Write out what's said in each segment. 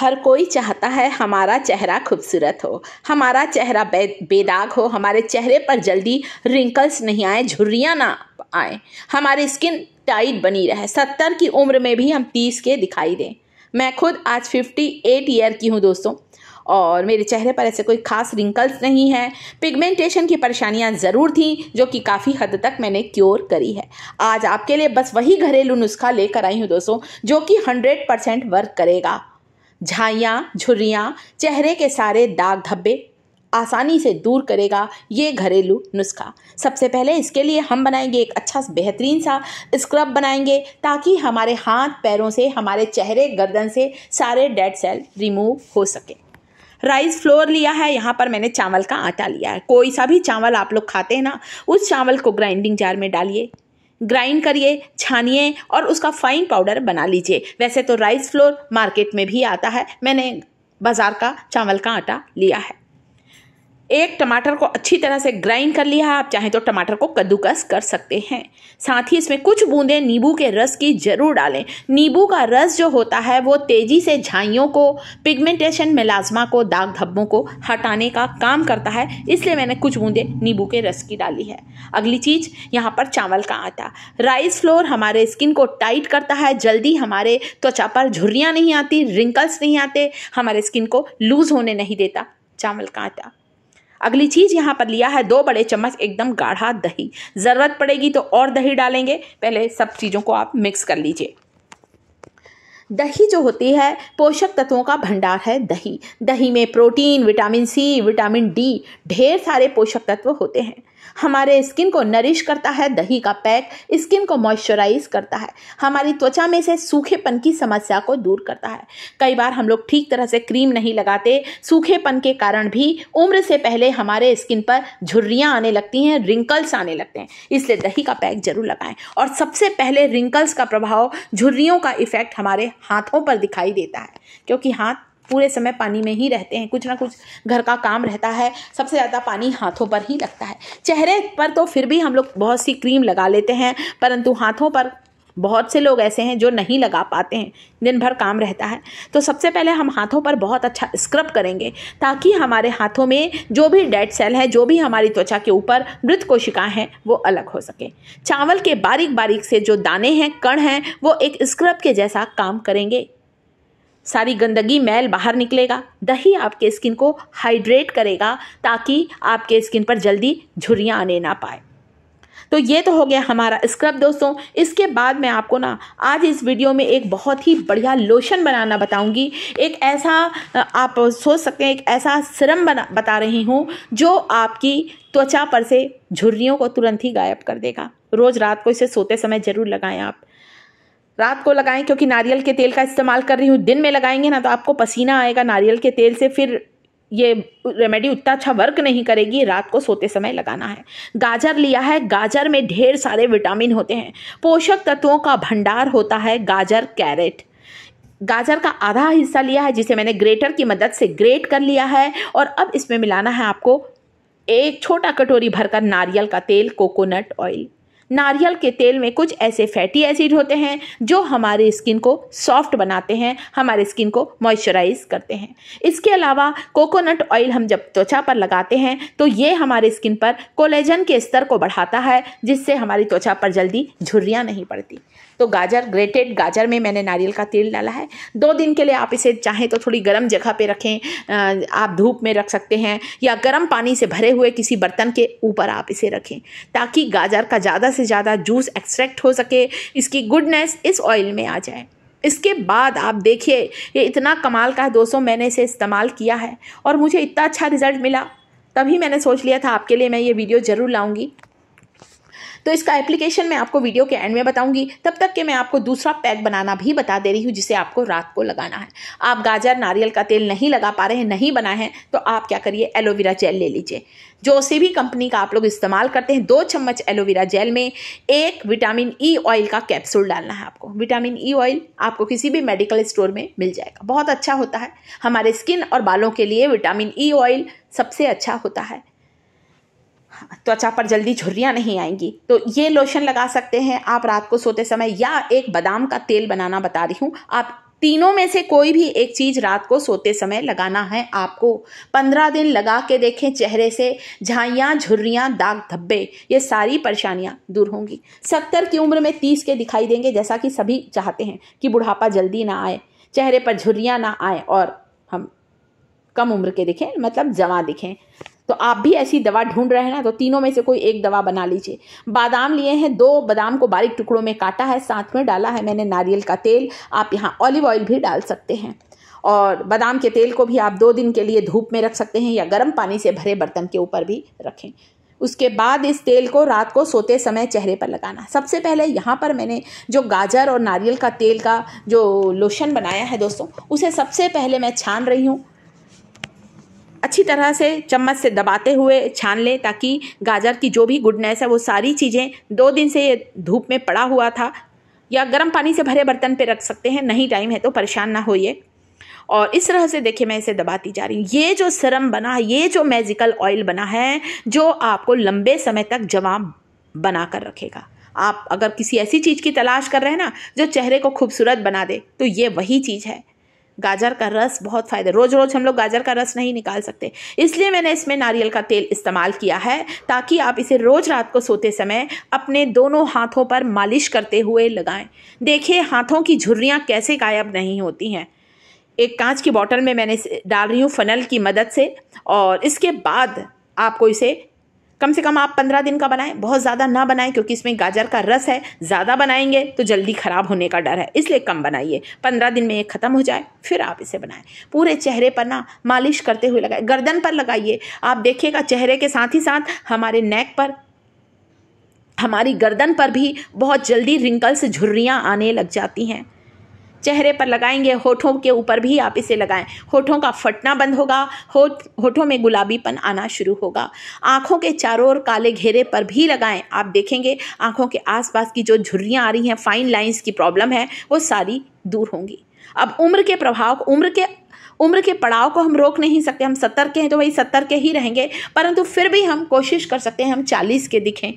हर कोई चाहता है हमारा चेहरा खूबसूरत हो हमारा चेहरा बे बेदाग हो हमारे चेहरे पर जल्दी रिंकल्स नहीं आए झुर्रियाँ ना आए हमारी स्किन टाइट बनी रहे सत्तर की उम्र में भी हम तीस के दिखाई दें मैं खुद आज फिफ्टी एट ईयर की हूँ दोस्तों और मेरे चेहरे पर ऐसे कोई खास रिंकल्स नहीं हैं पिगमेंटेशन की परेशानियां ज़रूर थी जो कि काफ़ी हद तक मैंने क्योर करी है आज आपके लिए बस वही घरेलू नुस्खा लेकर आई हूँ दोस्तों जो कि हंड्रेड परसेंट वर्क करेगा झाइयाँ झुर्रियाँ चेहरे के सारे दाग धब्बे आसानी से दूर करेगा ये घरेलू नुस्खा सबसे पहले इसके लिए हम बनाएंगे एक अच्छा बेहतरीन सा स्क्रब बनाएंगे ताकि हमारे हाथ पैरों से हमारे चेहरे गर्दन से सारे डेड सेल रिमूव हो सके राइस फ्लोर लिया है यहाँ पर मैंने चावल का आटा लिया है कोई सा भी चावल आप लोग खाते हैं ना उस चावल को ग्राइंडिंग जार में डालिए ग्राइंड करिए छानिए और उसका फाइन पाउडर बना लीजिए वैसे तो राइस फ्लोर मार्केट में भी आता है मैंने बाज़ार का चावल का आटा लिया है एक टमाटर को अच्छी तरह से ग्राइंड कर लिया आप चाहें तो टमाटर को कद्दूकस कर सकते हैं साथ ही इसमें कुछ बूंदें नींबू के रस की ज़रूर डालें नींबू का रस जो होता है वो तेज़ी से झाइयों को पिगमेंटेशन मिलाजमा को दाग धब्बों को हटाने का काम करता है इसलिए मैंने कुछ बूंदें नींबू के रस की डाली है अगली चीज़ यहाँ पर चावल का आटा राइस फ्लोर हमारे स्किन को टाइट करता है जल्दी हमारे त्वचा पर झुर्रियाँ नहीं आती रिंकल्स नहीं आते हमारे स्किन को लूज़ होने नहीं देता चावल का आटा अगली चीज़ यहाँ पर लिया है दो बड़े चम्मच एकदम गाढ़ा दही ज़रूरत पड़ेगी तो और दही डालेंगे पहले सब चीज़ों को आप मिक्स कर लीजिए दही जो होती है पोषक तत्वों का भंडार है दही दही में protein vitamin C vitamin D ढेर सारे पोषक तत्व होते हैं हमारे स्किन को नरिश करता है दही का पैक स्किन को मॉइस्चराइज करता है हमारी त्वचा में से सूखेपन की समस्या को दूर करता है कई बार हम लोग ठीक तरह से क्रीम नहीं लगाते सूखेपन के कारण भी उम्र से पहले हमारे स्किन पर झुर्रियाँ आने लगती हैं रिंकल्स आने लगते हैं इसलिए दही का पैक जरूर लगाएं और सबसे पहले रिंकल्स का प्रभाव झुर्रियों का इफेक्ट हमारे हाथों पर दिखाई देता है क्योंकि हाथ पूरे समय पानी में ही रहते हैं कुछ ना कुछ घर का काम रहता है सबसे ज़्यादा पानी हाथों पर ही लगता है चेहरे पर तो फिर भी हम लोग बहुत सी क्रीम लगा लेते हैं परंतु हाथों पर बहुत से लोग ऐसे हैं जो नहीं लगा पाते हैं दिन भर काम रहता है तो सबसे पहले हम हाथों पर बहुत अच्छा स्क्रब करेंगे ताकि हमारे हाथों में जो भी डेड सेल है जो भी हमारी त्वचा के ऊपर मृत कोशिका हैं वो अलग हो सके चावल के बारीक बारीक से जो दाने हैं कण हैं वो एक स्क्रब के जैसा काम करेंगे सारी गंदगी मैल बाहर निकलेगा दही आपके स्किन को हाइड्रेट करेगा ताकि आपके स्किन पर जल्दी झुरियाँ आने ना पाए तो ये तो हो गया हमारा स्क्रब दोस्तों इसके बाद मैं आपको ना आज इस वीडियो में एक बहुत ही बढ़िया लोशन बनाना बताऊंगी एक ऐसा आप सोच सकते हैं एक ऐसा सिरम बना बता रही हूँ जो आपकी त्वचा पर से झुर्रियों को तुरंत ही गायब कर देगा रोज़ रात को इसे सोते समय ज़रूर लगाएं आप रात को लगाएं क्योंकि नारियल के तेल का इस्तेमाल कर रही हूँ दिन में लगाएंगे ना तो आपको पसीना आएगा नारियल के तेल से फिर ये रेमेडी उतना अच्छा वर्क नहीं करेगी रात को सोते समय लगाना है गाजर लिया है गाजर में ढेर सारे विटामिन होते हैं पोषक तत्वों का भंडार होता है गाजर कैरेट गाजर का आधा हिस्सा लिया है जिसे मैंने ग्रेटर की मदद से ग्रेट कर लिया है और अब इसमें मिलाना है आपको एक छोटा कटोरी भरकर नारियल का तेल कोकोनट ऑयल नारियल के तेल में कुछ ऐसे फैटी एसिड होते हैं जो हमारे स्किन को सॉफ्ट बनाते हैं हमारे स्किन को मॉइस्चराइज करते हैं इसके अलावा कोकोनट ऑयल हम जब त्वचा पर लगाते हैं तो ये हमारे स्किन पर कोलेजन के स्तर को बढ़ाता है जिससे हमारी त्वचा पर जल्दी झुर्रियाँ नहीं पड़ती तो गाजर ग्रेटेड गाजर में मैंने नारियल का तेल डाला है दो दिन के लिए आप इसे चाहें तो थोड़ी गर्म जगह पे रखें आप धूप में रख सकते हैं या गर्म पानी से भरे हुए किसी बर्तन के ऊपर आप इसे रखें ताकि गाजर का ज़्यादा से ज़्यादा जूस एक्सट्रैक्ट हो सके इसकी गुडनेस इस ऑयल में आ जाए इसके बाद आप देखिए ये इतना कमाल का है दोस्तों मैंने इसे इस्तेमाल किया है और मुझे इतना अच्छा रिज़ल्ट मिला तभी मैंने सोच लिया था आपके लिए मैं ये वीडियो ज़रूर लाऊंगी तो इसका एप्लीकेशन मैं आपको वीडियो के एंड में बताऊंगी तब तक के मैं आपको दूसरा पैक बनाना भी बता दे रही हूँ जिसे आपको रात को लगाना है आप गाजर नारियल का तेल नहीं लगा पा रहे हैं नहीं बना है तो आप क्या करिए एलोवेरा जेल ले लीजिए जो से भी कंपनी का आप लोग इस्तेमाल करते हैं दो चम्मच एलोवेरा जेल में एक विटामिन ई ऑयल का कैप्सूल डालना है आपको विटामिन ई ऑयल आपको किसी भी मेडिकल स्टोर में मिल जाएगा बहुत अच्छा होता है हमारे स्किन और बालों के लिए विटामिन ई ऑयल सबसे अच्छा होता है त्वचा पर जल्दी झुर्रियाँ नहीं आएंगी तो ये लोशन लगा सकते हैं आप रात को सोते समय या एक बादाम का तेल बनाना बता रही हूँ आप तीनों में से कोई भी एक चीज़ रात को सोते समय लगाना है आपको पंद्रह दिन लगा के देखें चेहरे से झाइयाँ झुर्रियाँ दाग धब्बे ये सारी परेशानियाँ दूर होंगी सत्तर की उम्र में तीस के दिखाई देंगे जैसा कि सभी चाहते हैं कि बुढ़ापा जल्दी ना आए चेहरे पर झुर्रियाँ ना आए और हम कम उम्र के दिखें मतलब जवा दिखें तो आप भी ऐसी दवा ढूंढ रहे हैं ना तो तीनों में से कोई एक दवा बना लीजिए बादाम लिए हैं दो बादाम को बारीक टुकड़ों में काटा है साथ में डाला है मैंने नारियल का तेल आप यहाँ ऑलिव ऑयल भी डाल सकते हैं और बादाम के तेल को भी आप दो दिन के लिए धूप में रख सकते हैं या गर्म पानी से भरे बर्तन के ऊपर भी रखें उसके बाद इस तेल को रात को सोते समय चेहरे पर लगाना सबसे पहले यहाँ पर मैंने जो गाजर और नारियल का तेल का जो लोशन बनाया है दोस्तों उसे सबसे पहले मैं छान रही हूँ अच्छी तरह से चम्मच से दबाते हुए छान लें ताकि गाजर की जो भी गुडनेस है वो सारी चीज़ें दो दिन से ये धूप में पड़ा हुआ था या गर्म पानी से भरे बर्तन पे रख सकते हैं नहीं टाइम है तो परेशान ना होइए और इस तरह से देखिए मैं इसे दबाती जा रही हूँ ये जो सरम बना है ये जो मैजिकल ऑयल बना है जो आपको लंबे समय तक जमा बना कर रखेगा आप अगर किसी ऐसी चीज़ की तलाश कर रहे हैं ना जो चेहरे को खूबसूरत बना दे तो ये वही चीज़ है गाजर का रस बहुत फ़ायदा रोज़ रोज़ हम लोग गाजर का रस नहीं निकाल सकते इसलिए मैंने इसमें नारियल का तेल इस्तेमाल किया है ताकि आप इसे रोज़ रात को सोते समय अपने दोनों हाथों पर मालिश करते हुए लगाएं देखिए हाथों की झुर्रियाँ कैसे गायब नहीं होती हैं एक कांच की बॉटल में मैंने डाल रही हूँ फनल की मदद से और इसके बाद आपको इसे कम से कम आप पंद्रह दिन का बनाएं बहुत ज़्यादा ना बनाएं क्योंकि इसमें गाजर का रस है ज़्यादा बनाएंगे तो जल्दी ख़राब होने का डर है इसलिए कम बनाइए पंद्रह दिन में ये ख़त्म हो जाए फिर आप इसे बनाएं पूरे चेहरे पर ना मालिश करते हुए लगाए गर्दन पर लगाइए आप देखिएगा चेहरे के साथ ही साथ हमारे नेक पर हमारी गर्दन पर भी बहुत जल्दी रिंकल्स झुर्रियाँ आने लग जाती हैं चेहरे पर लगाएंगे होठों के ऊपर भी आप इसे लगाएं होठों का फटना बंद होगा होठ होठों में गुलाबीपन आना शुरू होगा आँखों के चारों ओर काले घेरे पर भी लगाएं आप देखेंगे आँखों के आसपास की जो झुर्रियाँ आ रही हैं फाइन लाइंस की प्रॉब्लम है वो सारी दूर होंगी अब उम्र के प्रभाव उम्र के उम्र के पड़ाव को हम रोक नहीं सकते हम सत्तर के हैं तो वही सत्तर के ही रहेंगे परंतु फिर भी हम कोशिश कर सकते हैं हम चालीस के दिखें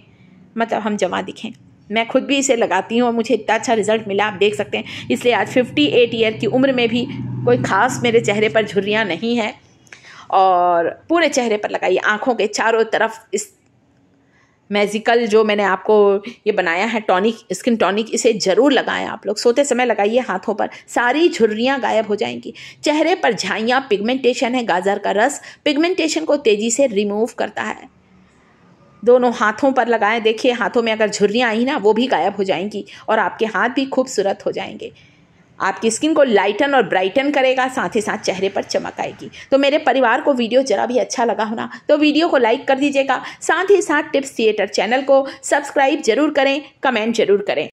मतलब हम जमा दिखें मैं खुद भी इसे लगाती हूँ और मुझे इतना अच्छा रिजल्ट मिला आप देख सकते हैं इसलिए आज फिफ्टी एट ईयर की उम्र में भी कोई ख़ास मेरे चेहरे पर झुर्रियाँ नहीं हैं और पूरे चेहरे पर लगाइए आँखों के चारों तरफ इस मैजिकल जो मैंने आपको ये बनाया है टॉनिक स्किन टॉनिक इसे ज़रूर लगाएं आप लोग सोते समय लगाइए हाथों पर सारी झुर्रियाँ गायब हो जाएंगी चेहरे पर झाइयाँ पिगमेंटेशन है गाजर का रस पिगमेंटेशन को तेज़ी से रिमूव करता है दोनों हाथों पर लगाएं देखिए हाथों में अगर झुर्रियाँ आई ना वो भी गायब हो जाएंगी और आपके हाथ भी खूबसूरत हो जाएंगे आपकी स्किन को लाइटन और ब्राइटन करेगा साथ ही साथ चेहरे पर चमक आएगी तो मेरे परिवार को वीडियो जरा भी अच्छा लगा होना तो वीडियो को लाइक कर दीजिएगा साथ ही साथ टिप्स थिएटर चैनल को सब्सक्राइब जरूर करें कमेंट जरूर करें